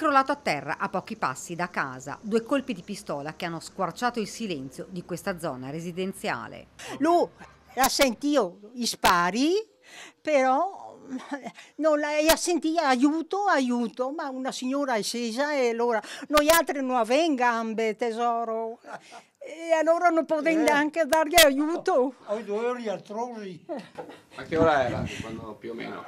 crollato a terra a pochi passi da casa. Due colpi di pistola che hanno squarciato il silenzio di questa zona residenziale. Lui la sentio gli spari, però non la, la aiuto, aiuto, ma una signora è scesa e allora noi altri non avevamo gambe, tesoro. E allora non potevo eh. neanche eh. dargli aiuto. Ho oh, i dolori altrosi. Ma che ora era? Quando, più o meno.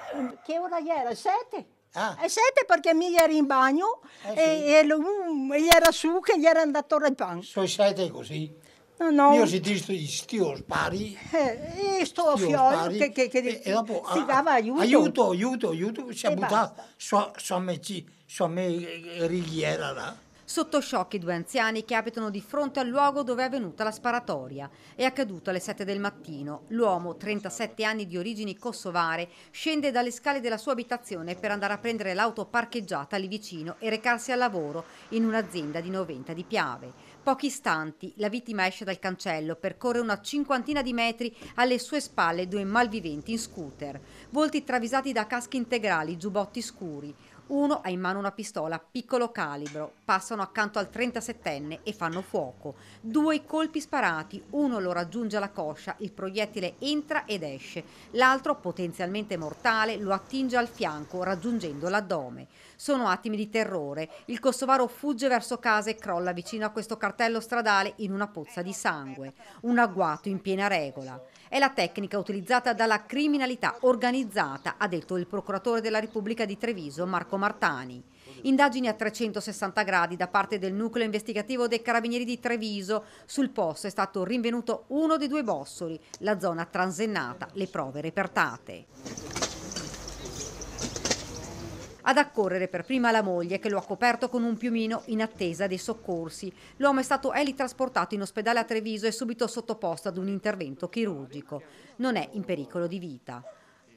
Che ora era? Sette? Ah. E sette perché mi eri in bagno eh sì. e, mm, e, lo, um, gli era su che gli era andato il pancio. Sono sette così? No, no. Io sentito gli stio spari. Eh, e sto a fiore che, che, che e, e dopo, si ah, dava aiuto. Aiuto, aiuto, aiuto. Si è buttato su, su, su, su, su, su, su, su, su, su, su, su, su, Sotto shock i due anziani che abitano di fronte al luogo dove è avvenuta la sparatoria. È accaduto alle 7 del mattino. L'uomo, 37 anni di origini kosovare, scende dalle scale della sua abitazione per andare a prendere l'auto parcheggiata lì vicino e recarsi al lavoro in un'azienda di Noventa di Piave. Pochi istanti, la vittima esce dal cancello, percorre una cinquantina di metri, alle sue spalle due malviventi in scooter. Volti travisati da caschi integrali, giubbotti scuri. Uno ha in mano una pistola piccolo calibro, passano accanto al 37enne e fanno fuoco. Due colpi sparati, uno lo raggiunge alla coscia, il proiettile entra ed esce, l'altro, potenzialmente mortale, lo attinge al fianco, raggiungendo l'addome. Sono attimi di terrore, il kosovaro fugge verso casa e crolla vicino a questo cartello stradale in una pozza di sangue. Un agguato in piena regola. È la tecnica utilizzata dalla criminalità organizzata, ha detto il procuratore della Repubblica di Treviso, Marco Martani. Indagini a 360 gradi da parte del nucleo investigativo dei carabinieri di Treviso. Sul posto è stato rinvenuto uno dei due bossoli, la zona transennata, le prove repertate. Ad accorrere per prima la moglie che lo ha coperto con un piumino in attesa dei soccorsi. L'uomo è stato elitrasportato in ospedale a Treviso e subito sottoposto ad un intervento chirurgico. Non è in pericolo di vita.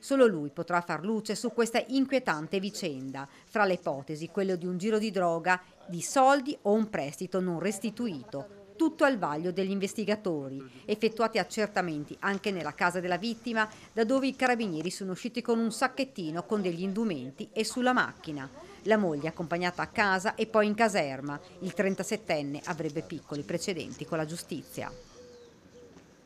Solo lui potrà far luce su questa inquietante vicenda, fra le ipotesi quello di un giro di droga, di soldi o un prestito non restituito, tutto al vaglio degli investigatori, effettuati accertamenti anche nella casa della vittima, da dove i carabinieri sono usciti con un sacchettino con degli indumenti e sulla macchina. La moglie accompagnata a casa e poi in caserma. Il 37enne avrebbe piccoli precedenti con la giustizia.